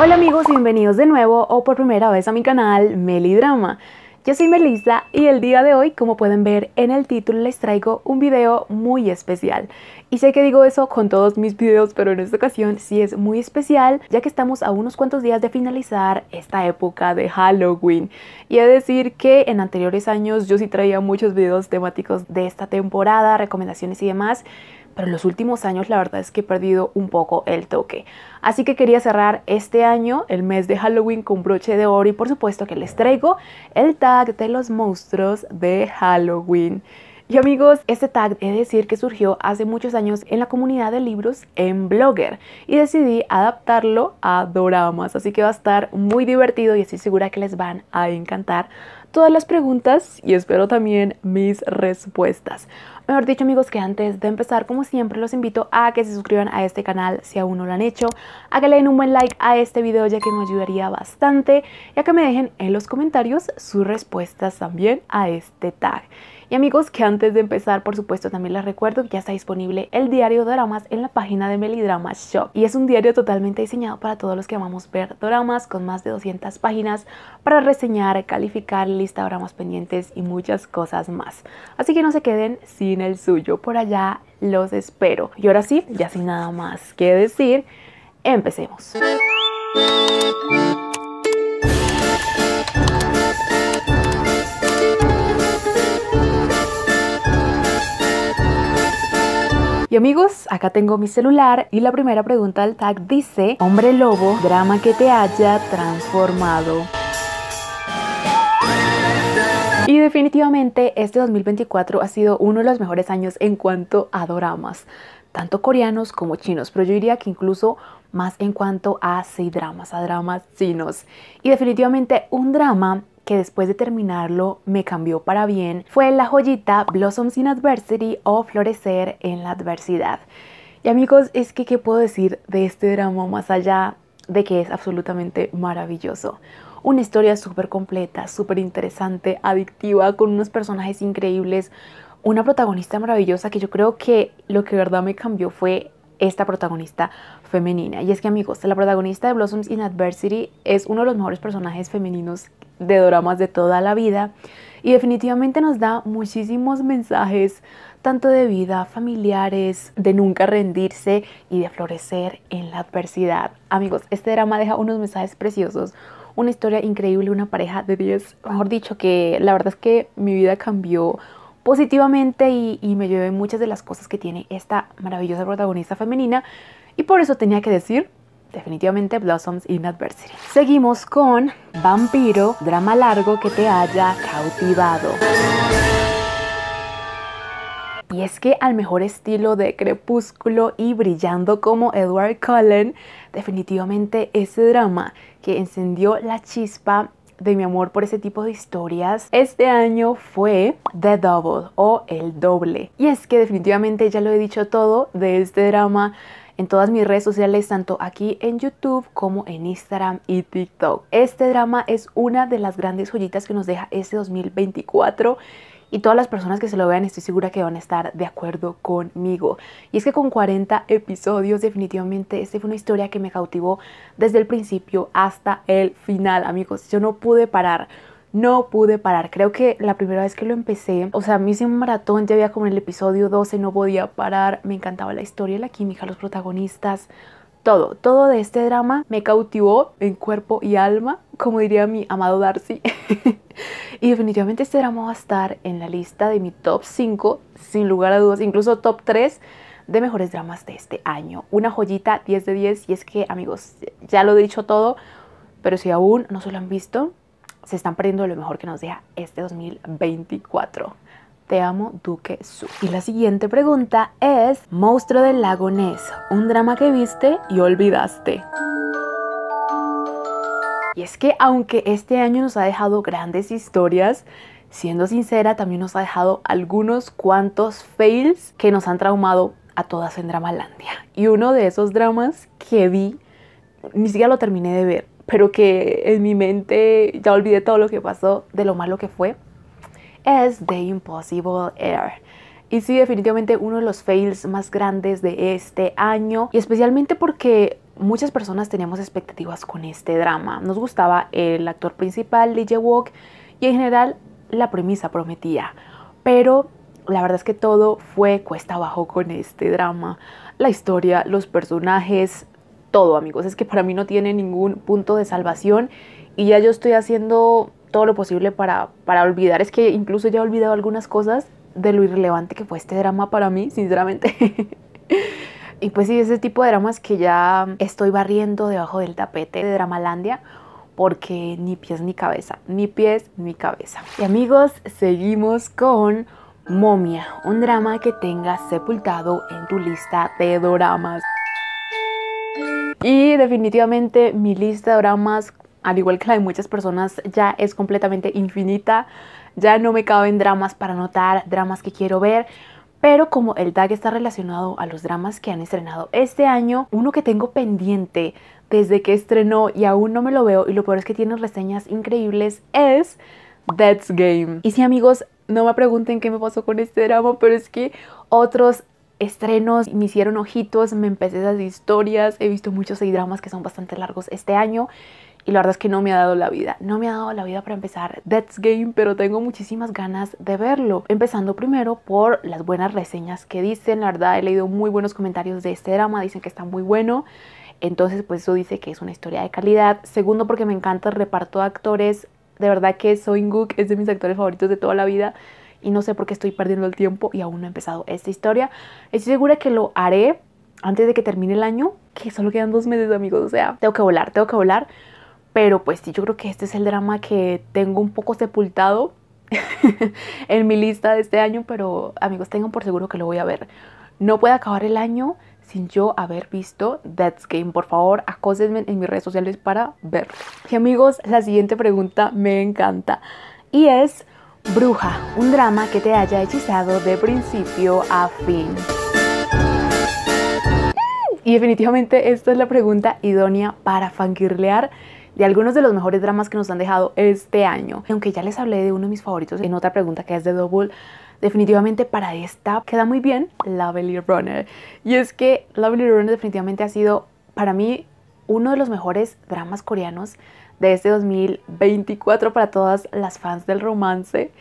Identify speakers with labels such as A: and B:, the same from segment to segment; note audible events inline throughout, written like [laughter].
A: Hola amigos, bienvenidos de nuevo o por primera vez a mi canal Melidrama. Yo soy Melissa y el día de hoy, como pueden ver en el título, les traigo un video muy especial. Y sé que digo eso con todos mis videos, pero en esta ocasión sí es muy especial, ya que estamos a unos cuantos días de finalizar esta época de Halloween. Y he de decir que en anteriores años yo sí traía muchos videos temáticos de esta temporada, recomendaciones y demás, pero en los últimos años la verdad es que he perdido un poco el toque. Así que quería cerrar este año, el mes de Halloween, con broche de oro y por supuesto que les traigo el tag de los monstruos de Halloween. Y amigos, este tag he de decir que surgió hace muchos años en la comunidad de libros en Blogger y decidí adaptarlo a doramas, así que va a estar muy divertido y estoy segura que les van a encantar todas las preguntas y espero también mis respuestas. Mejor dicho amigos que antes de empezar como siempre los invito a que se suscriban a este canal si aún no lo han hecho, a que le den un buen like a este video ya que me ayudaría bastante y a que me dejen en los comentarios sus respuestas también a este tag. Y amigos, que antes de empezar, por supuesto, también les recuerdo que ya está disponible el diario Doramas en la página de Melidrama Shop. Y es un diario totalmente diseñado para todos los que amamos ver doramas, con más de 200 páginas para reseñar, calificar, lista de doramas pendientes y muchas cosas más. Así que no se queden sin el suyo. Por allá los espero. Y ahora sí, ya sin nada más que decir, empecemos. Y amigos, acá tengo mi celular y la primera pregunta del tag dice, hombre lobo, drama que te haya transformado. Y definitivamente este 2024 ha sido uno de los mejores años en cuanto a dramas tanto coreanos como chinos, pero yo diría que incluso más en cuanto a C-dramas, a dramas chinos. Y definitivamente un drama que después de terminarlo me cambió para bien fue la joyita Blossoms in Adversity o Florecer en la Adversidad. Y amigos, es que qué puedo decir de este drama más allá de que es absolutamente maravilloso. Una historia súper completa, súper interesante, adictiva, con unos personajes increíbles, una protagonista maravillosa que yo creo que lo que verdad me cambió fue esta protagonista femenina. Y es que amigos, la protagonista de Blossoms in Adversity es uno de los mejores personajes femeninos de dramas de toda la vida y definitivamente nos da muchísimos mensajes tanto de vida, familiares, de nunca rendirse y de florecer en la adversidad. Amigos, este drama deja unos mensajes preciosos, una historia increíble, una pareja de 10, mejor dicho que la verdad es que mi vida cambió positivamente y, me llevé muchas de las cosas que tiene esta maravillosa protagonista femenina y por eso tenía que decir definitivamente Blossoms in Adversity. Seguimos con Vampiro, drama largo que te haya cautivado. Y es que al mejor estilo de Crepúsculo y brillando como Edward Cullen, definitivamente ese drama que encendió la chispa de mi amor por ese tipo de historias este año fue The Double o El Doble. Y es que definitivamente ya lo he dicho todo de este drama en todas mis redes sociales, tanto aquí en YouTube como en Instagram y TikTok. Este drama es una de las grandes joyitas que nos deja este 2024 y todas las personas que se lo vean estoy segura que van a estar de acuerdo conmigo. Y es que con 40 episodios definitivamente esta fue una historia que me cautivó desde el principio hasta el final, amigos. Yo no pude parar no pude parar. Creo que la primera vez que lo empecé, o sea, me hice un maratón, ya había como en el episodio 12, no podía parar. Me encantaba la historia, la química, los protagonistas, todo, todo de este drama me cautivó en cuerpo y alma, como diría mi amado Darcy. [laughs] [laughs] Y definitivamente este drama va a estar en la lista de mi top 5, sin lugar a dudas, incluso top 3 de mejores dramas de este año. Una joyita 10 de 10 y es que amigos, ya lo he dicho todo, pero si aún no se lo han visto, se están perdiendo lo mejor que nos deja este 2024. Te amo, Duque Su. Y la siguiente pregunta es, Monstruo del Lago un drama que viste y olvidaste. Y es que aunque este año nos ha dejado grandes historias, siendo sincera, también nos ha dejado algunos cuantos fails que nos han traumado a todas en Dramalandia. Y uno de esos dramas que vi, ni siquiera lo terminé de ver, pero que en mi mente ya olvidé todo lo que pasó, de lo malo que fue, es The Impossible Air. Y sí, definitivamente uno de los fails más grandes de este año. Y especialmente porque muchas personas teníamos expectativas con este drama. Nos gustaba el actor principal, DJ Walk, y en general la premisa prometía. Pero la verdad es que todo fue cuesta abajo con este drama. La historia, los personajes, todo amigos. Es que para mí no tiene ningún punto de salvación y ya yo estoy haciendo todo lo posible para, para olvidar. Es que incluso ya he olvidado algunas cosas de lo irrelevante que fue este drama para mí, sinceramente. [laughs] Y pues sí, ese tipo de dramas que ya estoy barriendo debajo del tapete de Dramalandia porque ni pies ni cabeza, ni pies ni cabeza. Y amigos, seguimos con Momia, un drama que tengas sepultado en tu lista de dramas. Y definitivamente mi lista de dramas, al igual que la de muchas personas, ya es completamente infinita. Ya no me caben dramas para anotar, dramas que quiero ver pero como el tag está relacionado a los dramas que han estrenado este año, uno que tengo pendiente desde que estrenó y aún no me lo veo, y lo peor es que tiene reseñas increíbles, es That's Game. Y sí amigos, no me pregunten qué me pasó con este drama, pero es que otros estrenos, me hicieron ojitos, me empecé esas historias, he visto muchos dramas que son bastante largos este año y la verdad es que no me ha dado la vida. No me ha dado la vida para empezar Death's Game, pero tengo muchísimas ganas de verlo. Empezando primero por las buenas reseñas que dicen. La verdad he leído muy buenos comentarios de este drama. Dicen que está muy bueno. Entonces pues eso dice que es una historia de calidad. Segundo porque me encanta el reparto de actores. De verdad que soy Gook es de mis actores favoritos de toda la vida y no sé por qué estoy perdiendo el tiempo y aún no he empezado esta historia. Estoy segura que lo haré antes de que termine el año, que solo quedan dos meses amigos, o sea, tengo que volar, tengo que volar. Pero pues sí, yo creo que este es el drama que tengo un poco sepultado [laughs] en mi lista de este año, pero amigos, tengan por seguro que lo voy a ver. No puede acabar el año sin yo haber visto That's Game. Por favor, acósenme en mis redes sociales para verlo. Y amigos, la siguiente pregunta me encanta y es Bruja, un drama que te haya hechizado de principio a fin. Y definitivamente esta es la pregunta idónea para fangirlear de algunos de los mejores dramas que nos han dejado este año. Aunque ya les hablé de uno de mis favoritos en otra pregunta que es de Double, definitivamente para esta queda muy bien Lovely Runner. Y es que Lovely Runner definitivamente ha sido para mí uno de los mejores dramas coreanos de este 2024 para todas las fans del romance.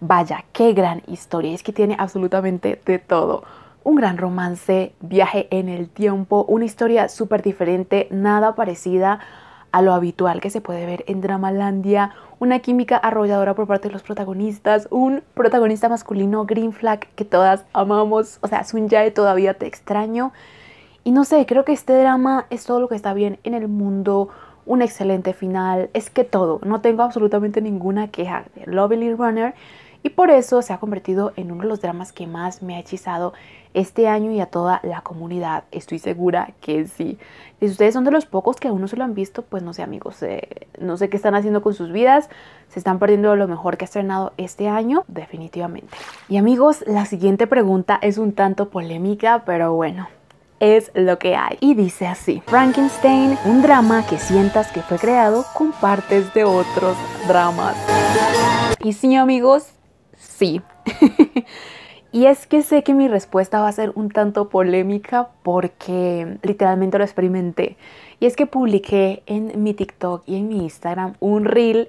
A: Vaya, qué gran historia. Es que tiene absolutamente de todo. Un gran romance, viaje en el tiempo, una historia súper diferente, nada parecida a lo habitual que se puede ver en Dramalandia, una química arrolladora por parte de los protagonistas, un protagonista masculino green flag que todas amamos, o sea, Sun de todavía te extraño. Y no sé, creo que este drama es todo lo que está bien en el mundo, un excelente final, es que todo, no tengo absolutamente ninguna queja de Lovely Runner y por eso se ha convertido en uno de los dramas que más me ha hechizado este año y a toda la comunidad. Estoy segura que sí. Si ustedes son de los pocos que aún no se lo han visto, pues no sé amigos, eh, no sé qué están haciendo con sus vidas, se están perdiendo lo mejor que ha estrenado este año, definitivamente. Y amigos, la siguiente pregunta es un tanto polémica, pero bueno, es lo que hay. Y dice así, Frankenstein, un drama que sientas que fue creado con partes de otros dramas. Y sí amigos, sí. [laughs] y es que sé que mi respuesta va a ser un tanto polémica porque literalmente lo experimenté. Y es que publiqué en mi TikTok y en mi Instagram un reel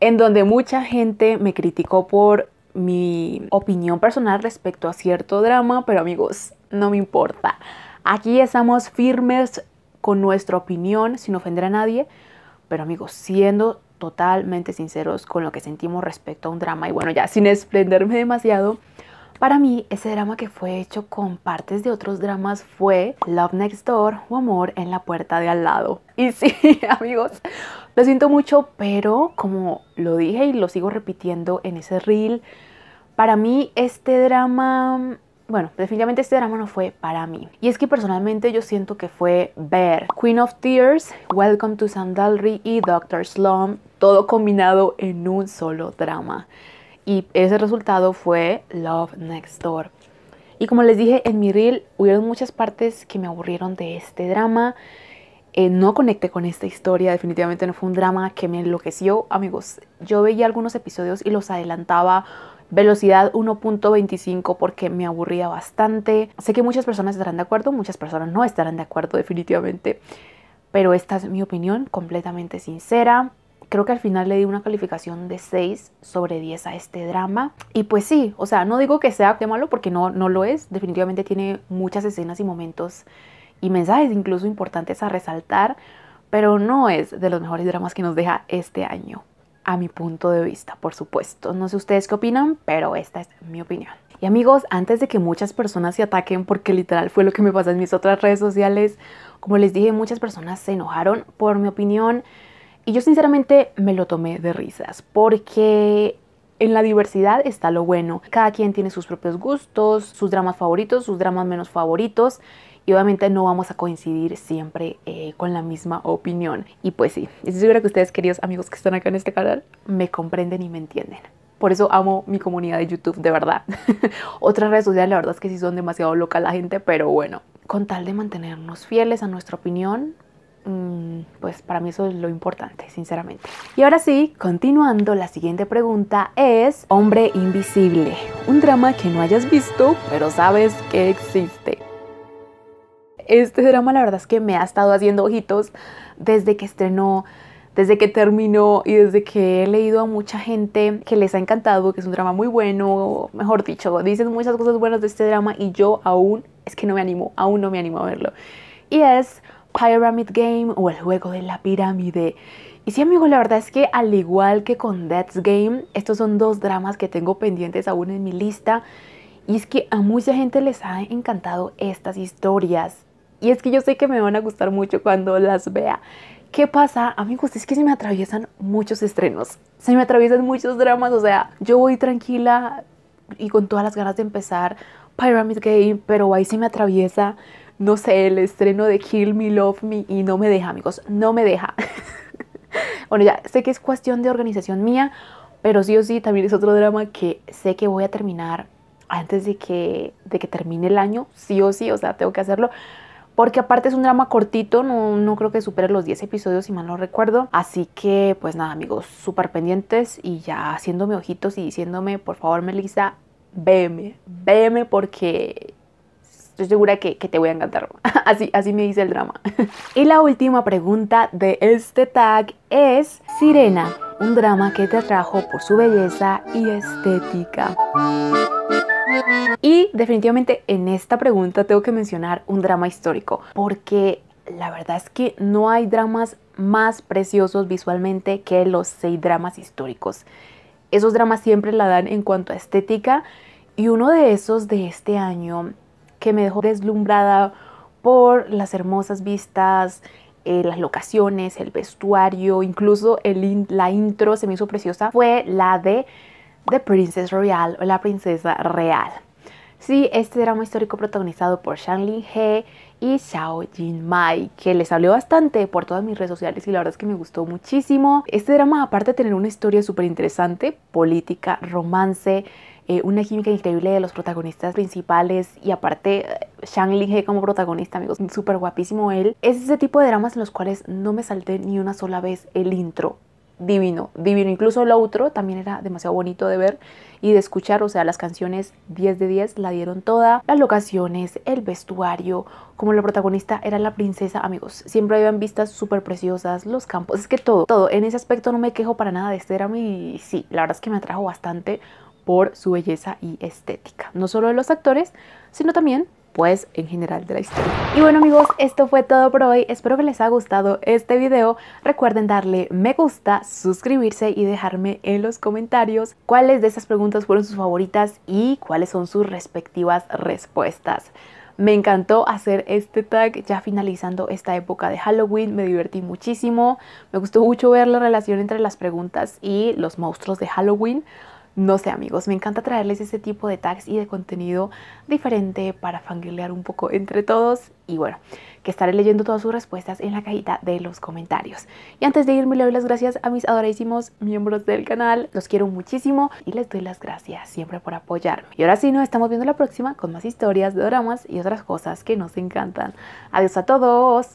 A: en donde mucha gente me criticó por mi opinión personal respecto a cierto drama, pero amigos, no me importa. Aquí estamos firmes con nuestra opinión sin ofender a nadie, pero amigos, siendo totalmente sinceros con lo que sentimos respecto a un drama. Y bueno, ya sin esplenderme demasiado, para mí ese drama que fue hecho con partes de otros dramas fue Love Next Door o Amor en la puerta de al lado. Y [laughs] sí, amigos, lo siento mucho, pero como lo dije y lo sigo repitiendo en ese reel, para mí este drama bueno, definitivamente este drama no fue para mí. Y es que personalmente yo siento que fue ver Queen of Tears, Welcome to Sandalry y Doctor Slum, todo combinado en un solo drama. Y ese resultado fue Love Next Door. Y como les dije en mi reel, hubieron muchas partes que me aburrieron de este drama. Eh, no conecté con esta historia, definitivamente no fue un drama que me enloqueció, amigos. Yo veía algunos episodios y los adelantaba velocidad 1.25 porque me aburría bastante. Sé que muchas personas estarán de acuerdo, muchas personas no estarán de acuerdo definitivamente, pero esta es mi opinión completamente sincera. Creo que al final le di una calificación de 6 sobre 10 a este drama. Y pues sí, o sea, no digo que sea que malo porque no, no lo es. Definitivamente tiene muchas escenas y momentos y mensajes incluso importantes a resaltar. Pero no es de los mejores dramas que nos deja este año a mi punto de vista, por supuesto. No sé ustedes qué opinan, pero esta es mi opinión. Y amigos, antes de que muchas personas se ataquen, porque literal fue lo que me pasa en mis otras redes sociales, como les dije, muchas personas se enojaron por mi opinión y yo sinceramente me lo tomé de risas, porque en la diversidad está lo bueno. Cada quien tiene sus propios gustos, sus dramas favoritos, sus dramas menos favoritos y obviamente no vamos a coincidir siempre eh, con la misma opinión. Y pues sí, estoy segura que ustedes, queridos amigos que están acá en este canal, me comprenden y me entienden. Por eso amo mi comunidad de YouTube, de verdad. [laughs] Otras redes sociales, la verdad es que sí son demasiado loca la gente, pero bueno, con tal de mantenernos fieles a nuestra opinión, mm, pues para mí eso es lo importante, sinceramente. Y ahora sí, continuando, la siguiente pregunta es, Hombre Invisible, un drama que no hayas visto, pero sabes que existe este drama la verdad es que me ha estado haciendo ojitos desde que estrenó, desde que terminó y desde que he leído a mucha gente que les ha encantado, que es un drama muy bueno, mejor dicho, dicen muchas cosas buenas de este drama y yo aún es que no me animo, aún no me animo a verlo. Y es Pyramid Game o el juego de la pirámide. Y sí amigo, la verdad es que al igual que con Death's Game, estos son dos dramas que tengo pendientes aún en mi lista. Y es que a mucha gente les ha encantado estas historias. Y es que yo sé que me van a gustar mucho cuando las vea. ¿Qué pasa? Amigos, es que se me atraviesan muchos estrenos, se me atraviesan muchos dramas, o sea, yo voy tranquila y con todas las ganas de empezar Pyramid Game, pero ahí se me atraviesa, no sé, el estreno de Kill Me, Love Me y no me deja, amigos, no me deja. [laughs] bueno, ya sé que es cuestión de organización mía, pero sí o sí también es otro drama que sé que voy a terminar antes de que, de que termine el año, sí o sí, o sea, tengo que hacerlo porque aparte es un drama cortito, no, creo que supere los 10 episodios si mal no recuerdo. Así que pues nada amigos, súper pendientes y ya haciéndome ojitos y diciéndome, por favor Melissa, véeme. Véeme porque estoy segura que, que, te voy a encantar. [laughs] Así, así me dice el drama. [laughs] Y la última pregunta de este tag es Sirena, un drama que te atrajo por su belleza y estética. Y definitivamente en esta pregunta tengo que mencionar un drama histórico, porque la verdad es que no hay dramas más preciosos visualmente que los seis dramas históricos. Esos dramas siempre la dan en cuanto a estética y uno de esos de este año que me dejó deslumbrada por las hermosas vistas, eh, las locaciones, el vestuario, incluso la intro se me hizo preciosa, fue la de The Princess Royal o La Princesa Real. Sí, este drama histórico protagonizado por Shang li He y Xiao Jin Mai, que les hablé bastante por todas mis redes sociales y la verdad es que me gustó muchísimo. Este drama, aparte de tener una historia súper interesante, política, romance, eh, una química increíble de los protagonistas principales y aparte eh, Shang li He como protagonista, amigos, súper guapísimo él. Es ese tipo de dramas en los cuales no me salté ni una sola vez el intro divino, divino. Incluso lo otro también era demasiado bonito de ver y de escuchar. O sea, las canciones 10 de 10 la dieron toda. Las locaciones, el vestuario, como la protagonista era la princesa, amigos. Siempre habían vistas súper preciosas, los campos, es que todo, todo. En ese aspecto no me quejo para nada de este drama y sí, la verdad es que me atrajo bastante por su belleza y estética. No solo de los actores, sino también pues en general de la historia. Y bueno amigos, esto fue todo por hoy, espero que les haya gustado este video, recuerden darle me gusta, suscribirse y dejarme en los comentarios cuáles de esas preguntas fueron sus favoritas y cuáles son sus respectivas respuestas. Me encantó hacer este tag ya finalizando esta época de Halloween, me divertí muchísimo, me gustó mucho ver la relación entre las preguntas y los monstruos de Halloween. No sé amigos, me encanta traerles ese tipo de tags y de contenido diferente para fangirlear un poco entre todos y bueno, que estaré leyendo todas sus respuestas en la cajita de los comentarios. Y antes de irme le doy las gracias a mis adoradísimos miembros del canal, los quiero muchísimo y les doy las gracias siempre por apoyarme. Y ahora sí, nos estamos viendo la próxima con más historias, dramas y otras cosas que nos encantan. Adiós a todos.